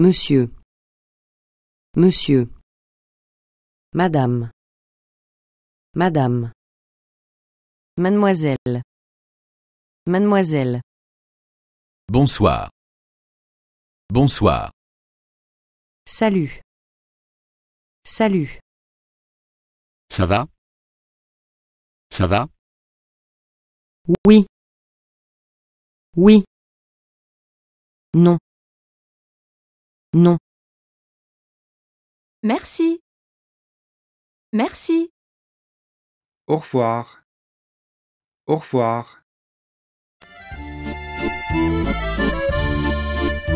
Monsieur. Monsieur. Madame. Madame. Mademoiselle. Mademoiselle. Bonsoir. Bonsoir. Salut. Salut. Ça va Ça va Oui. Oui. Non. Non. Merci. Merci. Au revoir. Au revoir.